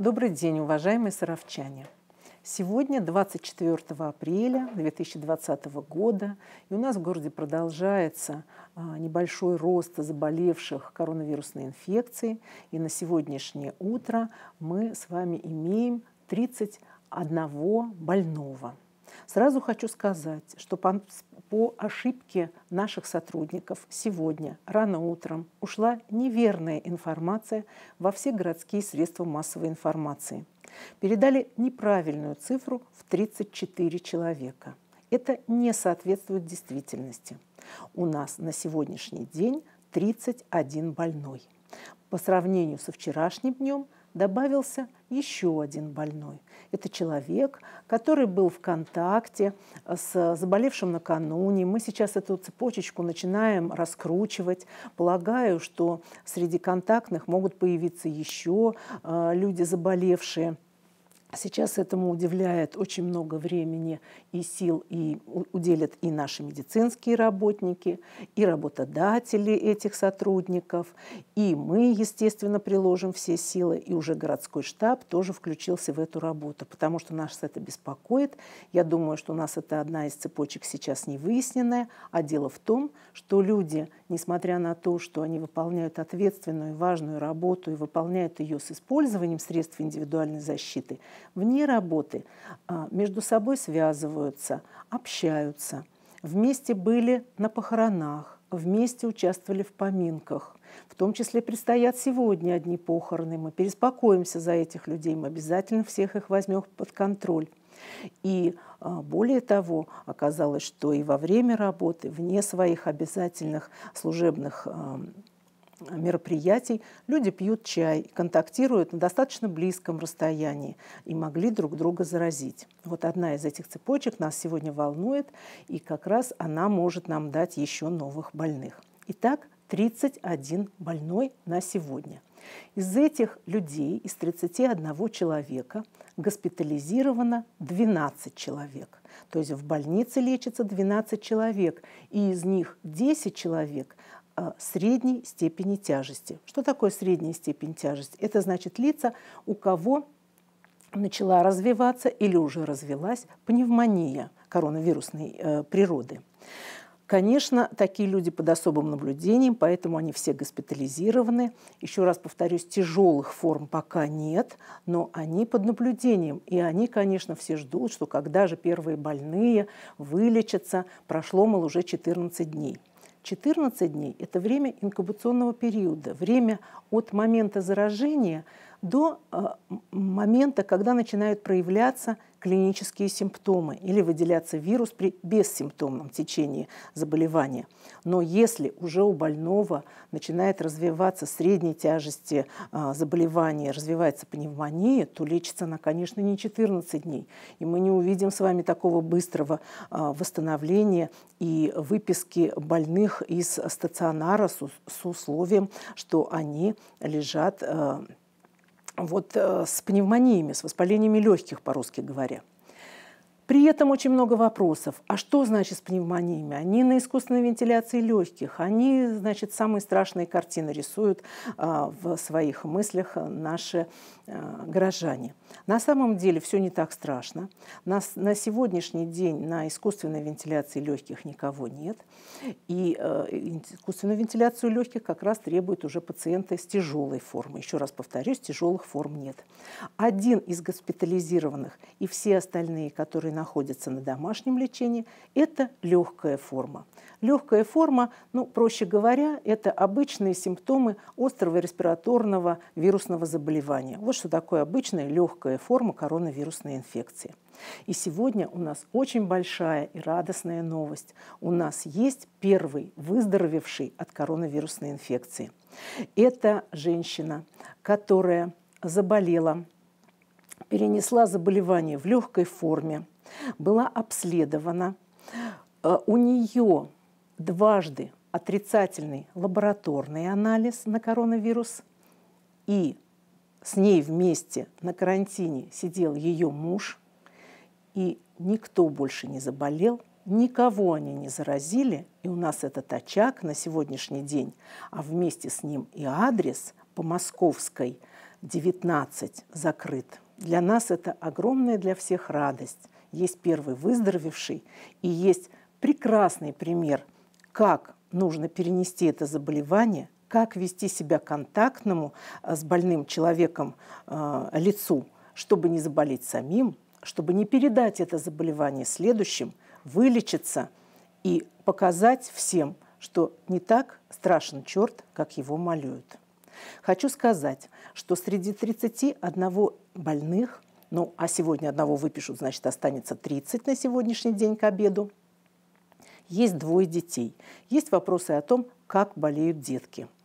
Добрый день, уважаемые саровчане! Сегодня 24 апреля 2020 года, и у нас в городе продолжается а, небольшой рост заболевших коронавирусной инфекцией, и на сегодняшнее утро мы с вами имеем 31 больного. Сразу хочу сказать, что по, по ошибке наших сотрудников сегодня, рано утром, ушла неверная информация во все городские средства массовой информации. Передали неправильную цифру в 34 человека. Это не соответствует действительности. У нас на сегодняшний день 31 больной. По сравнению со вчерашним днем – добавился еще один больной. Это человек, который был в контакте с заболевшим накануне. Мы сейчас эту цепочечку начинаем раскручивать. Полагаю, что среди контактных могут появиться еще э, люди, заболевшие а сейчас этому удивляет очень много времени и сил, и уделят и наши медицинские работники, и работодатели этих сотрудников, и мы, естественно, приложим все силы, и уже городской штаб тоже включился в эту работу, потому что нас это беспокоит. Я думаю, что у нас это одна из цепочек сейчас не выясненная, а дело в том, что люди – несмотря на то, что они выполняют ответственную и важную работу и выполняют ее с использованием средств индивидуальной защиты, вне работы а, между собой связываются, общаются, вместе были на похоронах, вместе участвовали в поминках. В том числе предстоят сегодня одни похороны. Мы переспокоимся за этих людей, мы обязательно всех их возьмем под контроль. И а, более того, оказалось, что и во время работы, вне своих обязательных служебных а, мероприятий люди пьют чай, контактируют на достаточно близком расстоянии и могли друг друга заразить. Вот одна из этих цепочек нас сегодня волнует, и как раз она может нам дать еще новых больных. Итак, 31 больной на сегодня – из этих людей, из 31 человека, госпитализировано 12 человек. То есть в больнице лечится 12 человек, и из них 10 человек э, средней степени тяжести. Что такое средняя степень тяжести? Это значит лица, у кого начала развиваться или уже развилась пневмония коронавирусной э, природы. Конечно, такие люди под особым наблюдением, поэтому они все госпитализированы. Еще раз повторюсь, тяжелых форм пока нет, но они под наблюдением. И они, конечно, все ждут, что когда же первые больные вылечатся, прошло, мол, уже 14 дней. 14 дней – это время инкубационного периода, время от момента заражения – до э, момента, когда начинают проявляться клинические симптомы или выделяться вирус при бессимптомном течении заболевания. Но если уже у больного начинает развиваться средней тяжести э, заболевания, развивается пневмония, то лечится она, конечно, не 14 дней. И мы не увидим с вами такого быстрого э, восстановления и выписки больных из стационара с условием, что они лежат вот э, с пневмониями, с воспалениями легких, по-русски говоря. При этом очень много вопросов. А что значит с пневмониями? Они на искусственной вентиляции легких. Они, значит, самые страшные картины рисуют а, в своих мыслях наши а, горожане. На самом деле все не так страшно. На, сегодняшний день на искусственной вентиляции легких никого нет. И э, искусственную вентиляцию легких как раз требуют уже пациенты с тяжелой формой. Еще раз повторюсь, тяжелых форм нет. Один из госпитализированных и все остальные, которые на находится на домашнем лечении, это легкая форма. Легкая форма, ну, проще говоря, это обычные симптомы острого респираторного вирусного заболевания. Вот что такое обычная легкая форма коронавирусной инфекции. И сегодня у нас очень большая и радостная новость. У нас есть первый выздоровевший от коронавирусной инфекции. Это женщина, которая заболела, перенесла заболевание в легкой форме, была обследована. Э, у нее дважды отрицательный лабораторный анализ на коронавирус, и с ней вместе на карантине сидел ее муж, и никто больше не заболел, никого они не заразили, и у нас этот очаг на сегодняшний день, а вместе с ним и адрес по Московской 19 закрыт. Для нас это огромная для всех радость есть первый выздоровевший, и есть прекрасный пример, как нужно перенести это заболевание, как вести себя контактному а, с больным человеком э, лицу, чтобы не заболеть самим, чтобы не передать это заболевание следующим, вылечиться и показать всем, что не так страшен черт, как его молюют. Хочу сказать, что среди 31 больных – ну, а сегодня одного выпишут, значит, останется 30 на сегодняшний день к обеду. Есть двое детей. Есть вопросы о том, как болеют детки –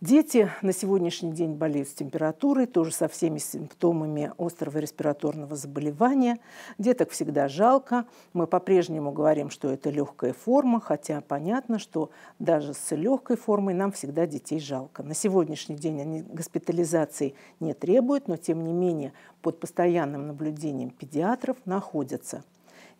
Дети на сегодняшний день болеют с температурой, тоже со всеми симптомами острого респираторного заболевания. Деток всегда жалко. Мы по-прежнему говорим, что это легкая форма, хотя понятно, что даже с легкой формой нам всегда детей жалко. На сегодняшний день они госпитализации не требуют, но тем не менее под постоянным наблюдением педиатров находятся.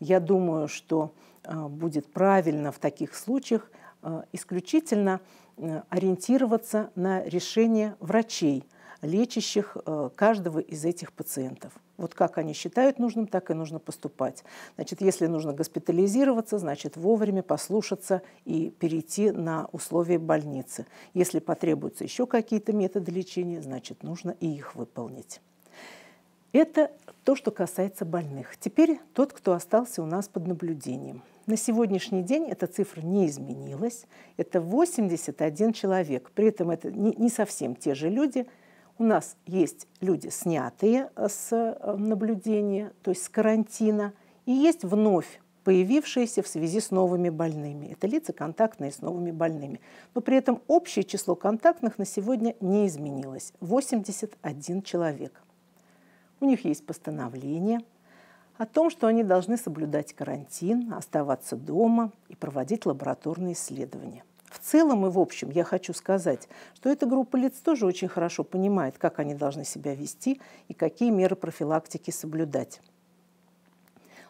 Я думаю, что э, будет правильно в таких случаях э, исключительно Э, ориентироваться на решение врачей, лечащих э, каждого из этих пациентов. Вот как они считают нужным, так и нужно поступать. Значит, если нужно госпитализироваться, значит, вовремя послушаться и перейти на условия больницы. Если потребуются еще какие-то методы лечения, значит, нужно и их выполнить. Это то, что касается больных. Теперь тот, кто остался у нас под наблюдением – на сегодняшний день эта цифра не изменилась. Это 81 человек. При этом это не совсем те же люди. У нас есть люди, снятые э, с э, наблюдения, то есть с карантина, и есть вновь появившиеся в связи с новыми больными. Это лица контактные с новыми больными. Но при этом общее число контактных на сегодня не изменилось. 81 человек. У них есть постановление – о том, что они должны соблюдать карантин, оставаться дома и проводить лабораторные исследования. В целом и в общем я хочу сказать, что эта группа лиц тоже очень хорошо понимает, как они должны себя вести и какие меры профилактики соблюдать.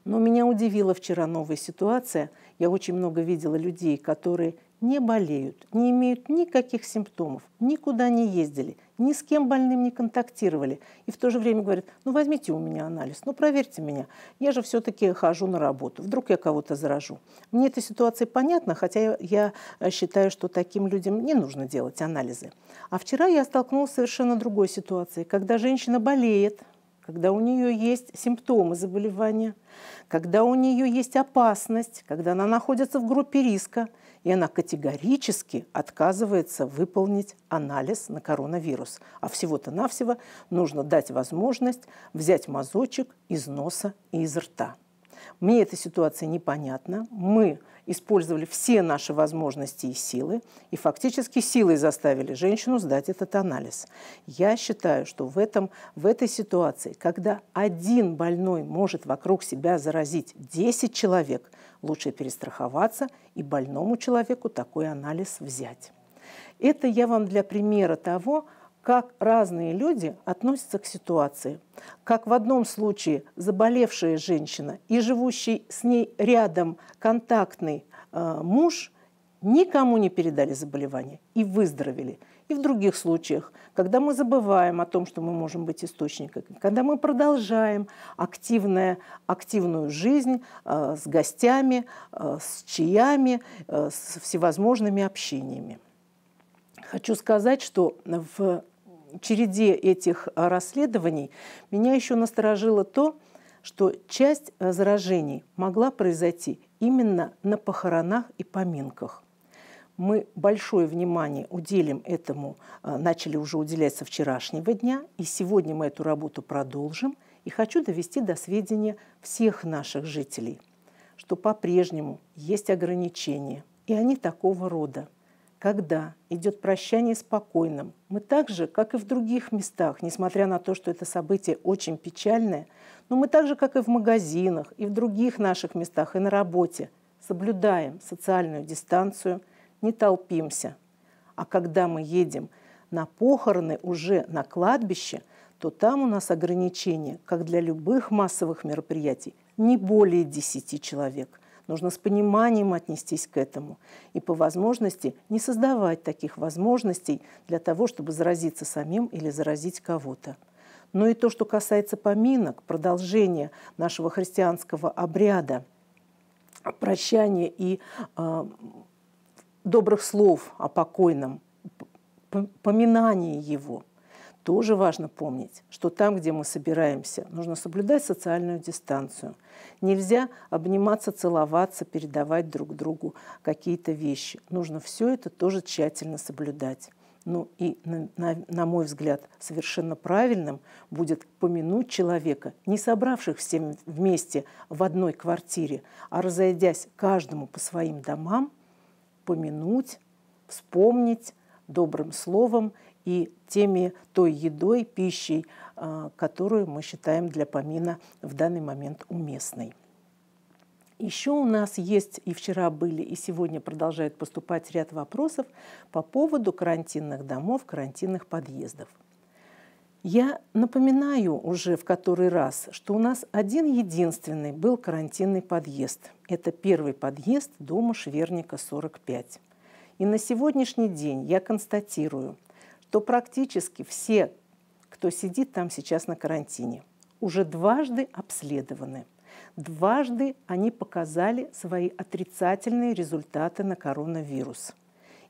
Но меня удивила вчера новая ситуация. Я очень много видела людей, которые не болеют, не имеют никаких симптомов, никуда не ездили, ни с кем больным не контактировали. И в то же время говорят, ну возьмите у меня анализ, ну проверьте меня, я же все-таки хожу на работу, вдруг я кого-то заражу. Мне эта ситуация понятна, хотя я э, считаю, что таким людям не нужно делать анализы. А вчера я столкнулась с совершенно другой ситуацией, когда женщина болеет, когда у нее есть симптомы заболевания, когда у нее есть опасность, когда она находится в группе риска – и она категорически отказывается выполнить анализ на коронавирус. А всего-то навсего нужно дать возможность взять мазочек из носа и из рта. Мне эта ситуация непонятна. Мы использовали все наши возможности и силы, и фактически силой заставили женщину сдать этот анализ. Я считаю, что в, этом, в этой ситуации, когда один больной может вокруг себя заразить 10 человек – лучше перестраховаться и больному человеку такой анализ взять. Это я вам для примера того, как разные люди относятся к ситуации. Как в одном случае заболевшая женщина и живущий с ней рядом контактный э, муж никому не передали заболевание и выздоровели и в других случаях, когда мы забываем о том, что мы можем быть источниками, когда мы продолжаем активное, активную жизнь э, с гостями, э, с чаями, э, с всевозможными общениями. Хочу сказать, что в череде этих расследований меня еще насторожило то, что часть э, заражений могла произойти именно на похоронах и поминках – мы большое внимание уделим этому, а, начали уже уделять со вчерашнего дня, и сегодня мы эту работу продолжим. И хочу довести до сведения всех наших жителей, что по-прежнему есть ограничения, и они такого рода когда идет прощание с покойным, мы также, как и в других местах, несмотря на то, что это событие очень печальное, но мы также, как и в магазинах, и в других наших местах, и на работе, соблюдаем социальную дистанцию, не толпимся. А когда мы едем на похороны уже на кладбище, то там у нас ограничение, как для любых массовых мероприятий, не более 10 человек. Нужно с пониманием отнестись к этому и по возможности не создавать таких возможностей для того, чтобы заразиться самим или заразить кого-то. Но ну и то, что касается поминок, продолжения нашего христианского обряда, прощания и э, добрых слов о покойном, поминание его. Тоже важно помнить, что там, где мы собираемся, нужно соблюдать социальную дистанцию. Нельзя обниматься, целоваться, передавать друг другу какие-то вещи. Нужно все это тоже тщательно соблюдать. Ну и, на, на, на мой взгляд, совершенно правильным будет помянуть человека, не собравших всем вместе в одной квартире, а разойдясь каждому по своим домам – помянуть, вспомнить добрым словом и теми, той едой, пищей, а, которую мы считаем для помина в данный момент уместной. Еще у нас есть, и вчера были, и сегодня продолжают поступать ряд вопросов по поводу карантинных домов, карантинных подъездов. Я напоминаю уже в который раз, что у нас один единственный был карантинный подъезд. Это первый подъезд дома Шверника 45. И на сегодняшний день я констатирую, что практически все, кто сидит там сейчас на карантине, уже дважды обследованы. Дважды они показали свои отрицательные результаты на коронавирус.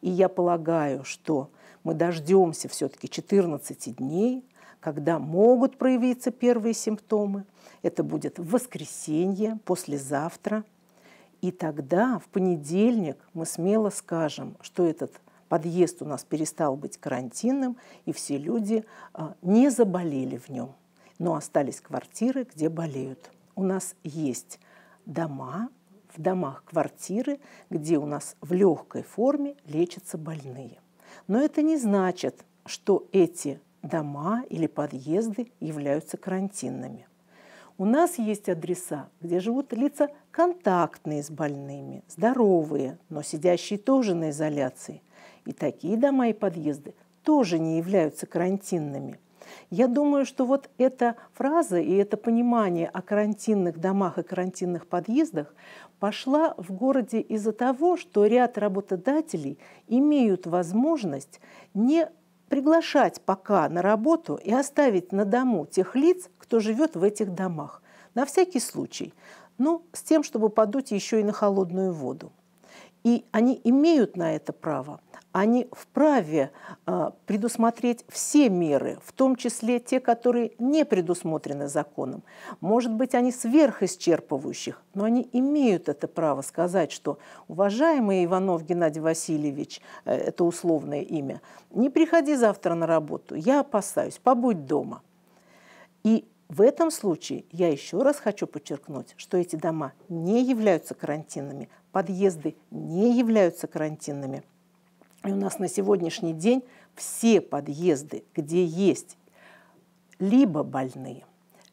И я полагаю, что мы дождемся все-таки 14 дней – когда могут проявиться первые симптомы. Это будет в воскресенье, послезавтра. И тогда в понедельник мы смело скажем, что этот подъезд у нас перестал быть карантинным, и все люди а, не заболели в нем, но остались квартиры, где болеют. У нас есть дома, в домах квартиры, где у нас в легкой форме лечатся больные. Но это не значит, что эти дома или подъезды являются карантинными. У нас есть адреса, где живут лица контактные с больными, здоровые, но сидящие тоже на изоляции. И такие дома и подъезды тоже не являются карантинными. Я думаю, что вот эта фраза и это понимание о карантинных домах и карантинных подъездах пошла в городе из-за того, что ряд работодателей имеют возможность не приглашать пока на работу и оставить на дому тех лиц, кто живет в этих домах, на всякий случай, ну, с тем, чтобы подуть еще и на холодную воду. И они имеют на это право. Они вправе а, предусмотреть все меры, в том числе те, которые не предусмотрены законом. Может быть, они сверхисчерпывающих, но они имеют это право сказать, что уважаемый Иванов Геннадий Васильевич, э, это условное имя, не приходи завтра на работу, я опасаюсь, побудь дома. И в этом случае я еще раз хочу подчеркнуть, что эти дома не являются карантинными, подъезды не являются карантинными. И у нас на сегодняшний день все подъезды, где есть либо больные,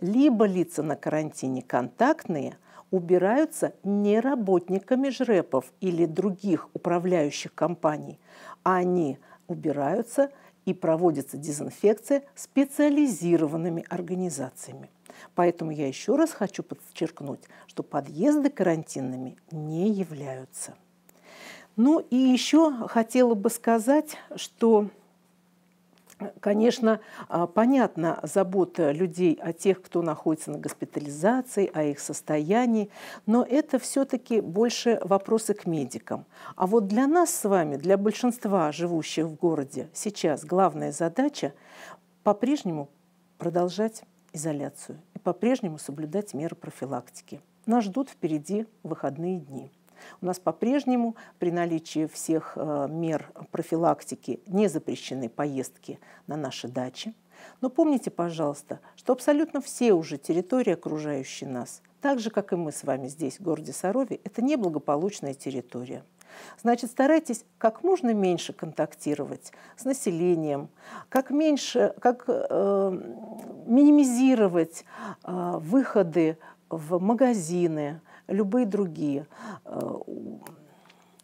либо лица на карантине контактные, убираются не работниками жрепов или других управляющих компаний, а они убираются и проводится дезинфекция специализированными организациями. Поэтому я еще раз хочу подчеркнуть, что подъезды карантинными не являются. Ну и еще хотела бы сказать, что Конечно, а, понятна забота людей о тех, кто находится на госпитализации, о их состоянии, но это все-таки больше вопросы к медикам. А вот для нас с вами, для большинства живущих в городе, сейчас главная задача по-прежнему продолжать изоляцию по-прежнему соблюдать меры профилактики. Нас ждут впереди выходные дни. У нас по-прежнему при наличии всех э, мер профилактики не запрещены поездки на наши дачи. Но помните, пожалуйста, что абсолютно все уже территории, окружающие нас, так же, как и мы с вами здесь, в городе Сарове, это неблагополучная территория. Значит, старайтесь как можно меньше контактировать с населением, как меньше, как э, минимизировать э, выходы в магазины, любые другие э,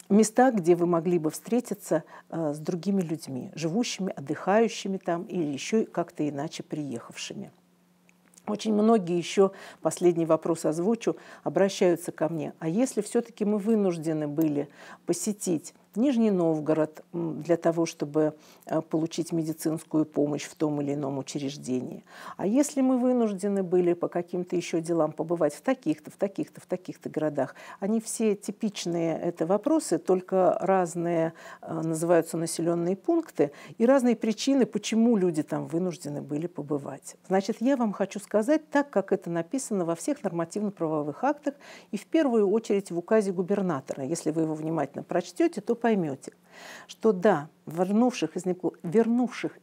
места, где вы могли бы встретиться э, с другими людьми, живущими, отдыхающими там или еще как-то иначе приехавшими. Очень многие еще, последний вопрос озвучу, обращаются ко мне. А если все-таки мы вынуждены были посетить в Нижний Новгород для того, чтобы э, получить медицинскую помощь в том или ином учреждении. А если мы вынуждены были по каким-то еще делам побывать в таких-то, в таких-то, в таких-то городах, они все типичные это вопросы, только разные э, называются населенные пункты и разные причины, почему люди там вынуждены были побывать. Значит, я вам хочу сказать так, как это написано во всех нормативно-правовых актах и в первую очередь в указе губернатора. Если вы его внимательно прочтете, то поймете, что да, вернувших из, вернувших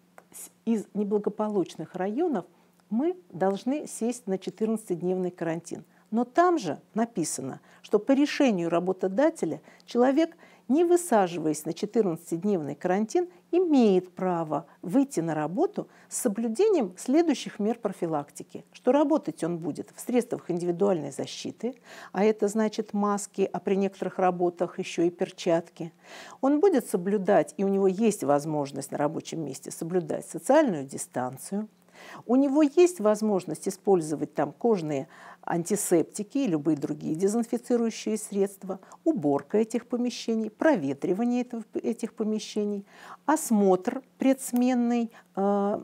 из неблагополучных районов мы должны сесть на 14-дневный карантин. Но там же написано, что по решению работодателя человек, не высаживаясь на 14-дневный карантин, имеет право выйти на работу с соблюдением следующих мер профилактики, что работать он будет в средствах индивидуальной защиты, а это значит маски, а при некоторых работах еще и перчатки. Он будет соблюдать, и у него есть возможность на рабочем месте соблюдать социальную дистанцию – у него есть возможность использовать там кожные антисептики и любые другие дезинфицирующие средства, уборка этих помещений, проветривание этого, этих помещений, осмотр предсменный, э,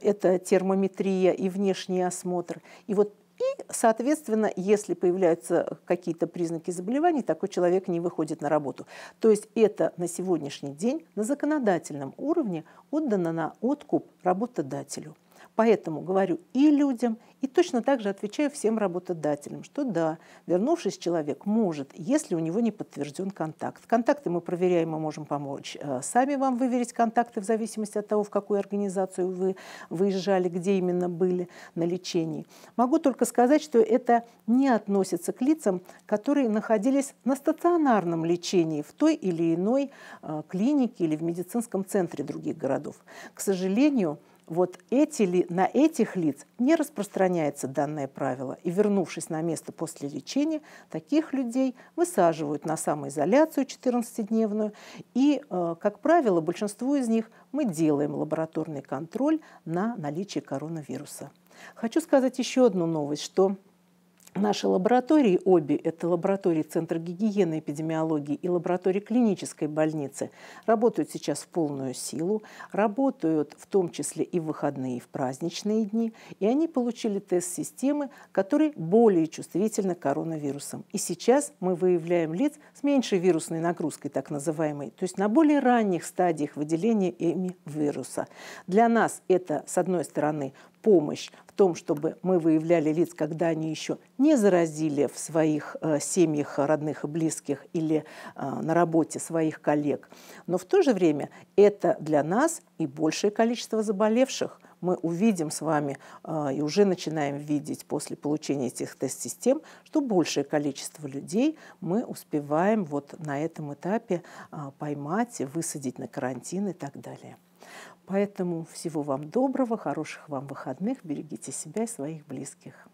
это термометрия и внешний осмотр. И вот и, соответственно, если появляются какие-то признаки заболеваний, такой человек не выходит на работу. То есть это на сегодняшний день на законодательном уровне отдано на откуп работодателю. Поэтому говорю и людям, и точно так же отвечаю всем работодателям, что да, вернувшись человек может, если у него не подтвержден контакт. Контакты мы проверяем мы можем помочь э, сами вам выверить контакты в зависимости от того, в какую организацию вы выезжали, где именно были на лечении. Могу только сказать, что это не относится к лицам, которые находились на стационарном лечении в той или иной э, клинике или в медицинском центре других городов. К сожалению, вот эти ли, на этих лиц не распространяется данное правило, и вернувшись на место после лечения, таких людей высаживают на самоизоляцию 14-дневную, и, э, как правило, большинству из них мы делаем лабораторный контроль на наличие коронавируса. Хочу сказать еще одну новость, что Наши лаборатории, обе, это лаборатории Центра гигиены и эпидемиологии и лаборатории клинической больницы, работают сейчас в полную силу, работают в том числе и в выходные, и в праздничные дни, и они получили тест системы, который более чувствительны к коронавирусам. И сейчас мы выявляем лиц с меньшей вирусной нагрузкой, так называемой, то есть на более ранних стадиях выделения ими вируса. Для нас это, с одной стороны, помощь в том, чтобы мы выявляли лиц, когда они еще не заразили в своих э, семьях родных и близких или э, на работе своих коллег. Но в то же время это для нас и большее количество заболевших мы увидим с вами э, и уже начинаем видеть после получения этих тест-систем, что большее количество людей мы успеваем вот на этом этапе поймать, высадить на карантин и так далее. Поэтому всего вам доброго, хороших вам выходных, берегите себя и своих близких.